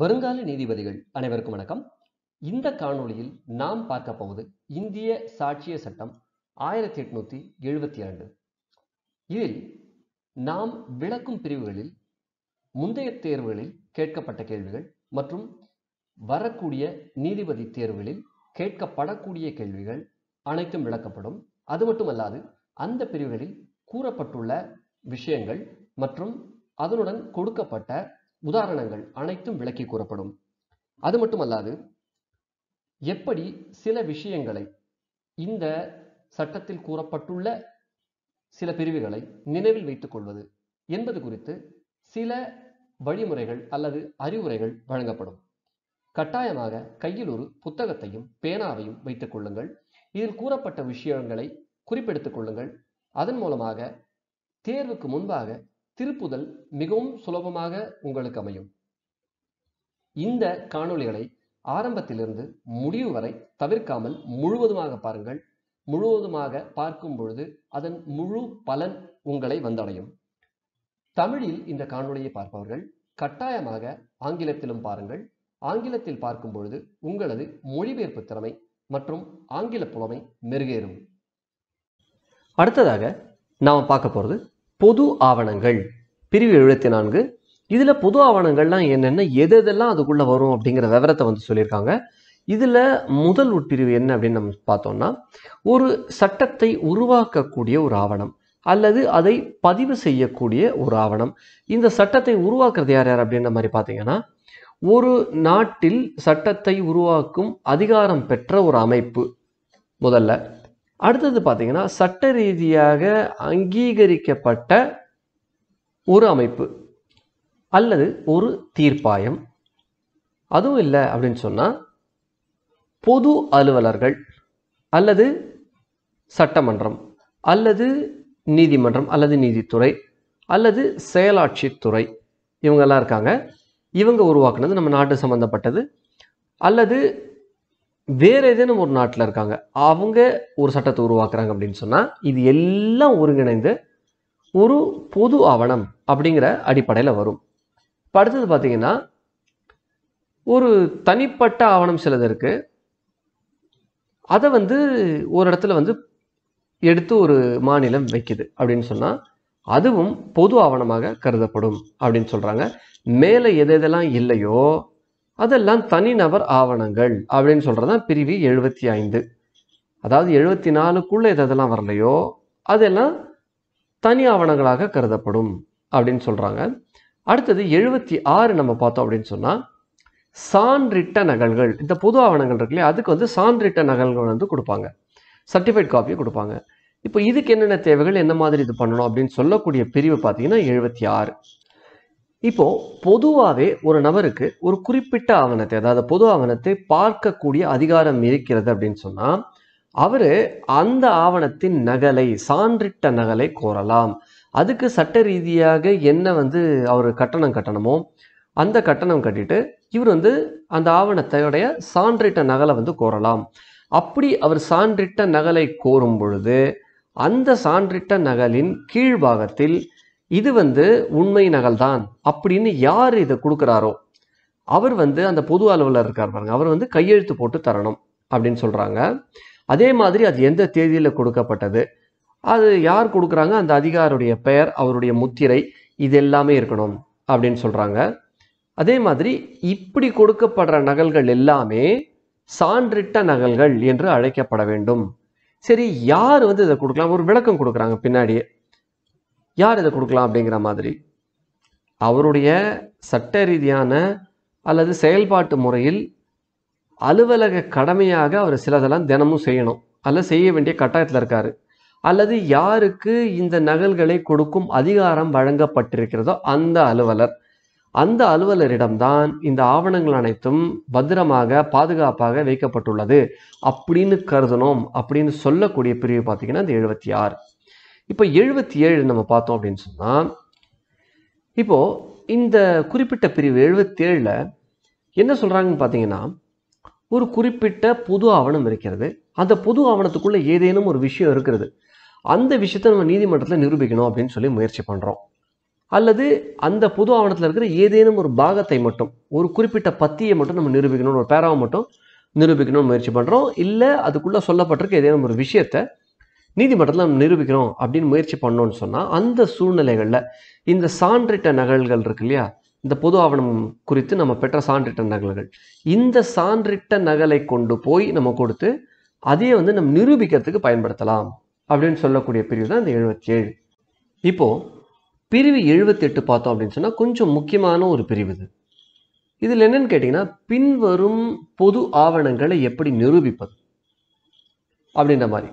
வருங்கால நீதிபதிகள் அனைவருக்கும் வணக்கம் இந்த காணொளியில் நாம் பார்க்க போவது இந்திய சாட்சிய சட்டம் ஆயிரத்தி எட்நூத்தி எழுபத்தி இரண்டு இதில் நாம் விளக்கும் பிரிவுகளில் முந்தைய தேர்வுகளில் கேட்கப்பட்ட கேள்விகள் மற்றும் வரக்கூடிய நீதிபதி தேர்வுகளில் கேட்கப்படக்கூடிய கேள்விகள் அனைத்தும் விளக்கப்படும் அது மட்டுமல்லாது அந்த பிரிவுகளில் கூறப்பட்டுள்ள விஷயங்கள் மற்றும் அதனுடன் கொடுக்கப்பட்ட உதாரணங்கள் அனைத்தும் விளக்கி கூறப்படும் அது மட்டுமல்லாது எப்படி சில விஷயங்களை இந்த சட்டத்தில் கூறப்பட்டுள்ள சில பிரிவுகளை நினைவில் வைத்துக் கொள்வது என்பது குறித்து சில வழிமுறைகள் அல்லது அறிவுரைகள் வழங்கப்படும் கட்டாயமாக கையில் ஒரு புத்தகத்தையும் பேனாவையும் வைத்துக் கொள்ளுங்கள் இதில் கூறப்பட்ட விஷயங்களை குறிப்பெடுத்துக் கொள்ளுங்கள் அதன் மூலமாக தேர்வுக்கு முன்பாக திருப்புதல் மிகவும் சுலபமாக உங்களுக்கு அமையும் இந்த காணொளிகளை ஆரம்பத்திலிருந்து முடிவு வரை தவிர்க்காமல் முழுவதுமாக பாருங்கள் முழுவதுமாக பார்க்கும் பொழுது அதன் முழு பலன் உங்களை வந்தடையும் தமிழில் இந்த காணொளியை பார்ப்பவர்கள் கட்டாயமாக ஆங்கிலத்திலும் பாருங்கள் ஆங்கிலத்தில் பார்க்கும் பொழுது உங்களது மொழிபெயர்ப்பு திறமை மற்றும் ஆங்கில புலமை மெருகேறும் அடுத்ததாக நாம் பார்க்க போகிறது பொது ஆவணங்கள் பிரிவு எழுபத்தி நான்கு இதில் பொது ஆவணங்கள்லாம் என்னென்ன எது எதெல்லாம் அதுக்குள்ளே வரும் அப்படிங்கிற விவரத்தை வந்து சொல்லியிருக்காங்க இதில் முதல் உட்பிரிவு என்ன அப்படின்னு நம்ம பார்த்தோம்னா ஒரு சட்டத்தை உருவாக்கக்கூடிய ஒரு ஆவணம் அல்லது அதை பதிவு செய்யக்கூடிய ஒரு ஆவணம் இந்த சட்டத்தை உருவாக்குறது யார் யார் அப்படின்ற மாதிரி பார்த்தீங்கன்னா ஒரு நாட்டில் சட்டத்தை உருவாக்கும் அதிகாரம் பெற்ற ஒரு அமைப்பு முதல்ல அடுத்தது பார்த்தீங்கன்னா சட்ட ரீதியாக அங்கீகரிக்கப்பட்ட ஒரு அமைப்பு அல்லது ஒரு தீர்ப்பாயம் அதுவும் இல்லை அப்படின்னு சொன்னால் பொது அலுவலர்கள் அல்லது சட்டமன்றம் அல்லது நீதிமன்றம் அல்லது நீதித்துறை அல்லது செயலாட்சித்துறை இவங்கெல்லாம் இருக்காங்க இவங்க உருவாக்குனது நம்ம நாட்டு சம்மந்தப்பட்டது அல்லது வேறு ஏதேனும் ஒரு நாட்டில் இருக்காங்க அவங்க ஒரு சட்டத்தை உருவாக்குறாங்க அப்படின்னு சொன்னால் இது எல்லாம் ஒருங்கிணைந்து ஒரு பொது ஆவணம் அப்படிங்கிற அடிப்படையில் வரும் அடுத்தது பார்த்தீங்கன்னா ஒரு தனிப்பட்ட ஆவணம் சிலது இருக்குது அதை வந்து ஒரு இடத்துல வந்து எடுத்து ஒரு மாநிலம் வைக்குது அப்படின்னு சொன்னால் அதுவும் பொது ஆவணமாக கருதப்படும் அப்படின்னு சொல்கிறாங்க மேலே எதெல்லாம் இல்லையோ அதெல்லாம் தனிநபர் ஆவணங்கள் அப்படின்னு சொல்கிறதான் பிரிவு எழுபத்தி ஐந்து அதாவது எழுபத்தி நாலுக்குள்ளே எதெல்லாம் வரலையோ அதெல்லாம் தனி ஆவணங்களாக கருதப்படும் அப்படின்னு சொல்கிறாங்க அடுத்தது எழுபத்தி ஆறு நம்ம பார்த்தோம் அப்படின்னு சொன்னால் சான்றிட்ட நகல்கள் இந்த பொது ஆவணங்கள் இருக்கு இல்லையா அதுக்கு வந்து சான்றிட்ட நகல்கள் வந்து கொடுப்பாங்க சர்டிஃபைட் காப்பியை கொடுப்பாங்க இப்போ இதுக்கு என்னென்ன தேவைகள் என்ன மாதிரி இது பண்ணணும் அப்படின்னு சொல்லக்கூடிய பிரிவு பார்த்தீங்கன்னா எழுபத்தி ஆறு இப்போ பொதுவாகவே ஒரு நபருக்கு ஒரு குறிப்பிட்ட ஆவணத்தை அதாவது பொது ஆவணத்தை பார்க்கக்கூடிய அதிகாரம் இருக்கிறது அப்படின்னு சொன்னால் அவர் அந்த ஆவணத்தின் நகலை சான்றிட்ட நகலை கோரலாம் அதுக்கு சட்ட ரீதியாக என்ன வந்து அவர் கட்டணம் கட்டணமோ அந்த கட்டணம் கட்டிட்டு இவர் வந்து அந்த ஆவணத்தையுடைய சான்றிட்ட நகலை வந்து கோரலாம் அப்படி அவர் சான்றிட்ட நகலை கோரும் பொழுது அந்த சான்றிட்ட நகலின் கீழ்பாகத்தில் இது வந்து உண்மை நகல்தான் அப்படின்னு யார் இதை கொடுக்குறாரோ அவர் வந்து அந்த பொது அலுவலர் இருக்கார் பாருங்க அவர் வந்து கையெழுத்து போட்டு தரணும் அப்படின்னு சொல்கிறாங்க அதே மாதிரி அது எந்த தேதியில் கொடுக்கப்பட்டது அது யார் கொடுக்குறாங்க அந்த அதிகாரியுடைய பெயர் அவருடைய முத்திரை இது எல்லாமே இருக்கணும் அப்படின்னு சொல்கிறாங்க அதே மாதிரி இப்படி கொடுக்கப்படுற நகல்கள் எல்லாமே சான்றிட்ட நகல்கள் என்று அழைக்கப்பட வேண்டும் சரி யார் வந்து இதை கொடுக்கலாம் ஒரு விளக்கம் கொடுக்குறாங்க பின்னாடியே யார் இதை கொடுக்கலாம் அப்படிங்கிற மாதிரி அவருடைய சட்ட ரீதியான அல்லது செயல்பாட்டு முறையில் அலுவலக கடமையாக அவர் சிலதெல்லாம் தினமும் செய்யணும் அல்ல செய்ய வேண்டிய கட்டாயத்தில் இருக்கார் அல்லது யாருக்கு இந்த நகல்களை கொடுக்கும் அதிகாரம் வழங்கப்பட்டிருக்கிறதோ அந்த அலுவலர் அந்த அலுவலரிடம்தான் இந்த ஆவணங்கள் அனைத்தும் பத்திரமாக பாதுகாப்பாக வைக்கப்பட்டுள்ளது அப்படின்னு கருதணும் அப்படின்னு சொல்லக்கூடிய பிரிவு பார்த்தீங்கன்னா இந்த எழுபத்தி ஆறு இப்போ எழுபத்தி ஏழு நம்ம பார்த்தோம் அப்படின்னு சொன்னால் இப்போது இந்த குறிப்பிட்ட பிரிவு எழுபத்தி ஏழில் என்ன சொல்கிறாங்கன்னு பார்த்தீங்கன்னா ஒரு குறிப்பிட்ட பொது ஆவணம் இருக்கிறது அந்த பொது ஆவணத்துக்குள்ளே ஏதேனும் ஒரு விஷயம் இருக்கிறது அந்த விஷயத்த நம்ம நீதிமன்றத்தில் நிரூபிக்கணும் அப்படின்னு சொல்லி முயற்சி பண்ணுறோம் அல்லது அந்த பொது ஆவணத்தில் இருக்கிற ஏதேனும் ஒரு பாகத்தை மட்டும் ஒரு குறிப்பிட்ட பத்தியை மட்டும் நம்ம நிரூபிக்கணும் ஒரு பேராவை மட்டும் நிரூபிக்கணும்னு முயற்சி பண்ணுறோம் இல்லை அதுக்குள்ளே சொல்லப்பட்டிருக்க ஏதேனும் ஒரு விஷயத்தை நீதிமன்றத்தில் நம்ம நிரூபிக்கிறோம் அப்படின்னு முயற்சி பண்ணோன்னு சொன்னால் அந்த சூழ்நிலைகளில் இந்த சான்றிட்ட நகல்கள் இருக்கு இல்லையா இந்த பொது ஆவணம் குறித்து நம்ம பெற்ற சான்றிட்ட நகல்கள் இந்த சான்றிட்ட நகலை கொண்டு போய் நம்ம கொடுத்து அதையே வந்து நம்ம நிரூபிக்கிறதுக்கு பயன்படுத்தலாம் அப்படின்னு சொல்லக்கூடிய பிரிவு தான் இந்த எழுபத்தி ஏழு இப்போது பிரிவு எழுபத்தெட்டு பார்த்தோம் அப்படின்னு சொன்னால் கொஞ்சம் முக்கியமான ஒரு பிரிவு இது இதில் என்னன்னு கேட்டிங்கன்னா பின்வரும் பொது ஆவணங்களை எப்படி நிரூபிப்பது அப்படின்ற மாதிரி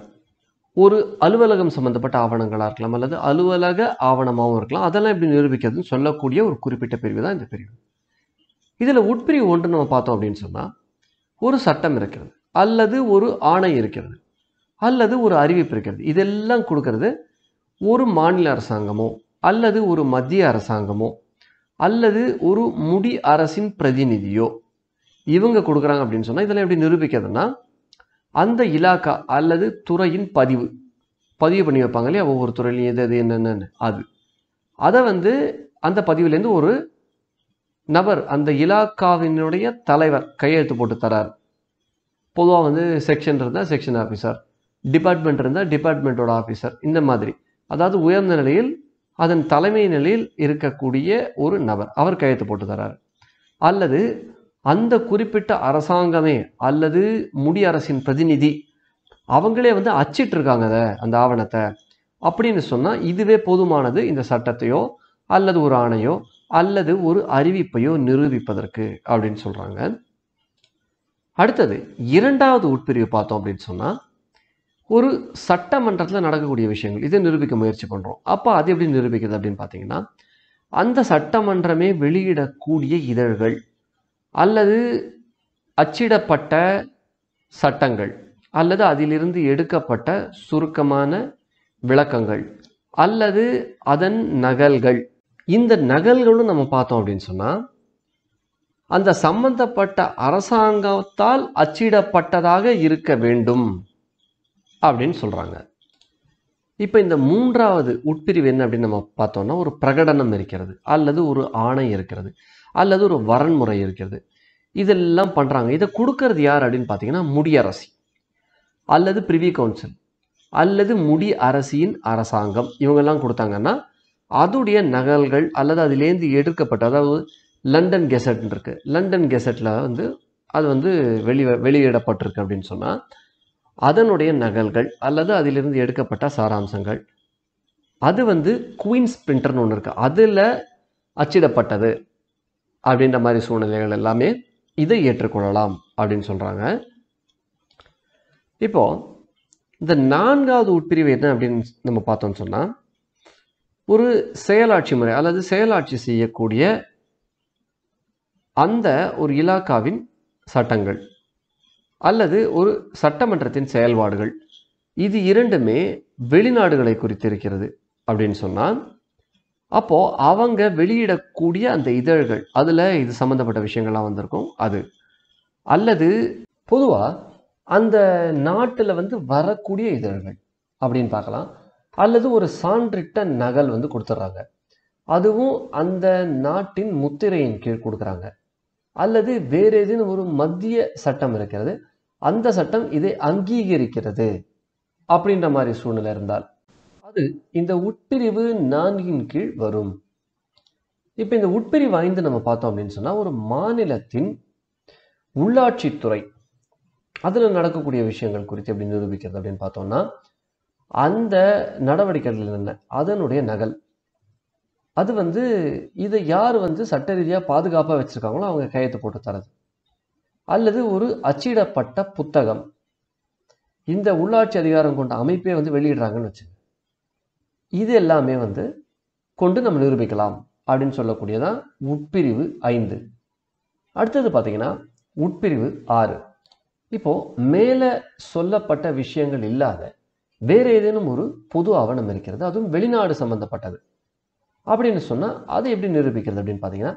ஒரு அலுவலகம் சம்மந்தப்பட்ட ஆவணங்களாக இருக்கலாம் அல்லது அலுவலக ஆவணமாகவும் இருக்கலாம் அதெல்லாம் எப்படி நிரூபிக்கிறதுன்னு சொல்லக்கூடிய ஒரு குறிப்பிட்ட பிரிவு தான் இந்த பிரிவு இதில் உட்பிரிவு ஒன்று நம்ம பார்த்தோம் அப்படின்னு சொன்னால் ஒரு சட்டம் இருக்கிறது அல்லது ஒரு ஆணை இருக்கிறது அல்லது ஒரு அறிவிப்பு இருக்கிறது இதெல்லாம் கொடுக்கறது ஒரு மாநில அரசாங்கமோ அல்லது ஒரு மத்திய அரசாங்கமோ அல்லது ஒரு முடி அரசின் பிரதிநிதியோ இவங்க கொடுக்குறாங்க அப்படின்னு சொன்னால் இதெல்லாம் எப்படி நிரூபிக்கிறதுனா அந்த இலாக்கா அல்லது துறையின் பதிவு பதிவு பண்ணி வைப்பாங்க இல்லையா ஒவ்வொரு துறையிலையும் எது எது என்னென்னு அது அதை வந்து அந்த பதிவுலேருந்து ஒரு நபர் அந்த இலாக்காவினுடைய தலைவர் கையெழுத்து போட்டு தரார் பொதுவாக வந்து செக்ஷன் இருந்தால் செக்ஷன் ஆஃபீஸர் டிபார்ட்மெண்ட் இருந்தால் டிபார்ட்மெண்ட்டோட ஆஃபீஸர் இந்த மாதிரி அதாவது உயர்ந்த நிலையில் அதன் தலைமை நிலையில் இருக்கக்கூடிய ஒரு நபர் அவர் கையெழுத்து போட்டு தரார் அல்லது அந்த குறிப்பிட்ட அரசாங்கமே அல்லது முடி அரசின் பிரதிநிதி அவங்களே வந்து அச்சிட்ருக்காங்க அதை அந்த ஆவணத்தை அப்படின்னு சொன்னால் இதுவே போதுமானது இந்த சட்டத்தையோ அல்லது ஒரு ஆணையோ அல்லது ஒரு அறிவிப்பையோ நிரூபிப்பதற்கு அப்படின்னு சொல்கிறாங்க அடுத்தது இரண்டாவது உட்பிரிவு பார்த்தோம் அப்படின்னு சொன்னால் ஒரு சட்டமன்றத்தில் நடக்கக்கூடிய விஷயங்கள் இதை நிரூபிக்க முயற்சி பண்ணுறோம் அப்போ அது எப்படி நிரூபிக்கிறது அப்படின்னு பார்த்தீங்கன்னா அந்த சட்டமன்றமே வெளியிடக்கூடிய இதழ்கள் அல்லது அச்சிடப்பட்ட சட்டங்கள் அல்லது அதிலிருந்து எடுக்கப்பட்ட சுருக்கமான விளக்கங்கள் அல்லது அதன் நகல்கள் இந்த நகல்களும் நம்ம பார்த்தோம் அப்படின்னு சொன்னால் அந்த சம்பந்தப்பட்ட அரசாங்கத்தால் அச்சிடப்பட்டதாக இருக்க வேண்டும் அப்படின்னு சொல்கிறாங்க இப்போ இந்த மூன்றாவது உட்பிரிவு என்ன அப்படின்னு நம்ம பார்த்தோம்னா ஒரு பிரகடனம் இருக்கிறது அல்லது ஒரு ஆணை இருக்கிறது அல்லது ஒரு வரன்முறை இருக்கிறது இதெல்லாம் பண்ணுறாங்க இதை கொடுக்கறது யார் அப்படின்னு பார்த்தீங்கன்னா முடியரசி அல்லது பிரிவி கவுன்சில் அல்லது முடி அரசியின் அரசாங்கம் இவங்கெல்லாம் கொடுத்தாங்கன்னா அதுடைய நகல்கள் அல்லது அதுலேருந்து எடுக்கப்பட்ட அதாவது லண்டன் கெசட்னு இருக்குது லண்டன் கெசட்டில் வந்து அது வந்து வெளி வெளியிடப்பட்டிருக்கு அப்படின்னு சொன்னால் அதனுடைய நகல்கள் அல்லது அதிலிருந்து எடுக்கப்பட்ட சாராம்சங்கள் அது வந்து குயின்ஸ் பிரிண்டர்னு ஒன்று இருக்குது அதில் அச்சிடப்பட்டது அப்படின்ற மாதிரி சூழ்நிலைகள் எல்லாமே இதை ஏற்றுக்கொள்ளலாம் அப்படின்னு சொல்கிறாங்க இப்போ இந்த நான்காவது உட்பிரிவு என்ன அப்படின்னு நம்ம பார்த்தோம்னு சொன்னால் ஒரு செயலாட்சி முறை அல்லது செயலாட்சி செய்யக்கூடிய அந்த ஒரு இலாக்காவின் சட்டங்கள் அல்லது ஒரு சட்டமன்றத்தின் செயல்பாடுகள் இது இரண்டுமே வெளிநாடுகளை குறித்து இருக்கிறது அப்படின்னு சொன்னால் அப்போது அவங்க வெளியிடக்கூடிய அந்த இதழ்கள் அதில் இது சம்மந்தப்பட்ட விஷயங்கள்லாம் வந்திருக்கும் அது அல்லது பொதுவாக அந்த நாட்டில் வந்து வரக்கூடிய இதழ்கள் அப்படின்னு பார்க்கலாம் அல்லது ஒரு சான்றிட்ட நகல் வந்து கொடுத்துட்றாங்க அதுவும் அந்த நாட்டின் முத்திரையின் கீழ் கொடுக்குறாங்க அல்லது வேறு ஏதேனும் ஒரு மத்திய சட்டம் இருக்கிறது அந்த சட்டம் இதை அங்கீகரிக்கிறது அப்படின்ற மாதிரி சூழ்நிலை இருந்தால் அது இந்த உட்பிரிவு நான்கின் கீழ் வரும் இப்போ இந்த உட்பிரிவு ஐந்து நம்ம பார்த்தோம் அப்படின்னு சொன்னால் ஒரு மாநிலத்தின் உள்ளாட்சித்துறை அதில் நடக்கக்கூடிய விஷயங்கள் குறித்து எப்படி நிரூபிக்கிறது அப்படின்னு பார்த்தோம்னா அந்த நடவடிக்கைகள் என்ன அதனுடைய நகல் அது வந்து இதை யார் வந்து சட்ட ரீதியாக பாதுகாப்பாக வச்சுருக்காங்களோ அவங்க கையெழுத்து போட்டு தரது அல்லது ஒரு அச்சிடப்பட்ட புத்தகம் இந்த உள்ளாட்சி அதிகாரம் கொண்ட அமைப்பே வந்து வெளியிடுறாங்கன்னு வச்சுக்கோங்க இது எல்லாமே வந்து கொண்டு நம்ம நிரூபிக்கலாம் அப்படின்னு சொல்லக்கூடியதான் உட்பிரிவு ஐந்து அடுத்தது பார்த்தீங்கன்னா உட்பிரிவு ஆறு இப்போது மேலே சொல்லப்பட்ட விஷயங்கள் இல்லாத வேறு ஏதேனும் ஒரு பொது ஆவணம் இருக்கிறது அதுவும் வெளிநாடு சம்மந்தப்பட்டது அப்படின்னு சொன்னால் அதை எப்படி நிரூபிக்கிறது அப்படின்னு பார்த்தீங்கன்னா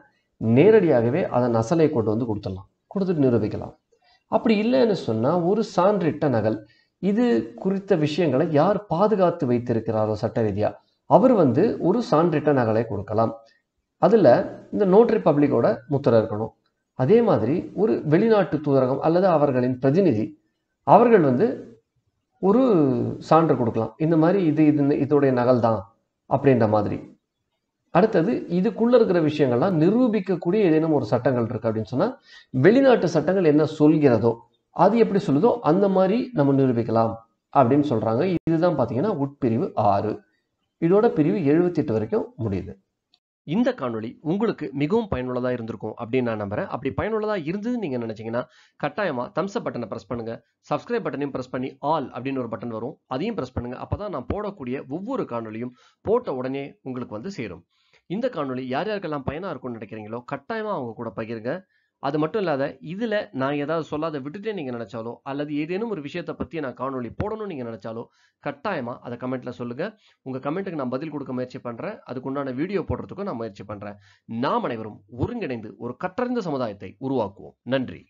நேரடியாகவே அதை நசலை கொண்டு வந்து கொடுத்துடலாம் கொடுத்துட்டு நிரூபிக்கலாம் அப்படி இல்லைன்னு சொன்னால் ஒரு சான்றிட்ட நகல் இது குறித்த விஷயங்களை யார் பாதுகாத்து வைத்திருக்கிறாரோ சட்ட ரீதியாக அவர் வந்து ஒரு சான்றிட்ட நகலை கொடுக்கலாம் அதில் இந்த நோட்ரி பப்ளிக்கோட முத்திர இருக்கணும் அதே மாதிரி ஒரு வெளிநாட்டு தூதரகம் அல்லது அவர்களின் பிரதிநிதி அவர்கள் வந்து ஒரு சான்று கொடுக்கலாம் இந்த மாதிரி இது இது இதோடைய நகல் தான் அப்படின்ற மாதிரி அடுத்தது இதுக்குள்ள இருக்கிற விஷயங்கள்லாம் நிரூபிக்கக்கூடிய ஏதேனும் ஒரு சட்டங்கள் இருக்கு அப்படின்னு சொன்னா வெளிநாட்டு சட்டங்கள் என்ன சொல்கிறதோ அது எப்படி சொல்லுதோ அந்த மாதிரி நம்ம நிரூபிக்கலாம் அப்படின்னு சொல்கிறாங்க இதுதான் பார்த்தீங்கன்னா உட்பிரிவு ஆறு இதோட பிரிவு எழுபத்தெட்டு வரைக்கும் முடியுது இந்த காணொலி உங்களுக்கு மிகவும் பயனுள்ளதாக இருந்திருக்கும் அப்படின்னு நான் நம்புறேன் அப்படி பயனுள்ளதாக இருந்தது நீங்கள் நினச்சிங்கன்னா கட்டாயமாக தம்ஸ் அப் பட்டனை ப்ரெஸ் பண்ணுங்கள் சப்ஸ்கிரைப் பட்டனையும் ப்ரெஸ் பண்ணி ஆல் அப்படின்னு ஒரு பட்டன் வரும் அதையும் ப்ரெஸ் பண்ணுங்கள் அப்போ தான் நான் போடக்கூடிய ஒவ்வொரு காணொலியும் போட்ட உடனே உங்களுக்கு வந்து சேரும் இந்த காணொலி யார் யாருக்கெல்லாம் பயனாக இருக்கும்னு நினைக்கிறீங்களோ கட்டாயமாக அவங்க கூட பகிருங்க அது மட்டும் இல்லாத இதில் நான் ஏதாவது சொல்லாத விட்டுட்டே நீங்கள் நினச்சாலோ அல்லது ஏதேனும் ஒரு விஷயத்தை பற்றி நான் காணொலி போடணும்னு நீங்கள் நினச்சாலோ கட்டாயமாக அதை கமெண்ட்டில் சொல்லுங்கள் உங்கள் கமெண்ட்டுக்கு நான் பதில் கொடுக்க முயற்சி பண்ணுறேன் அதுக்குண்டான வீடியோ போடுறதுக்கும் நான் முயற்சி பண்ணுறேன் நாம் அனைவரும் ஒருங்கிணைந்து ஒரு கற்றறிந்த சமுதாயத்தை உருவாக்குவோம் நன்றி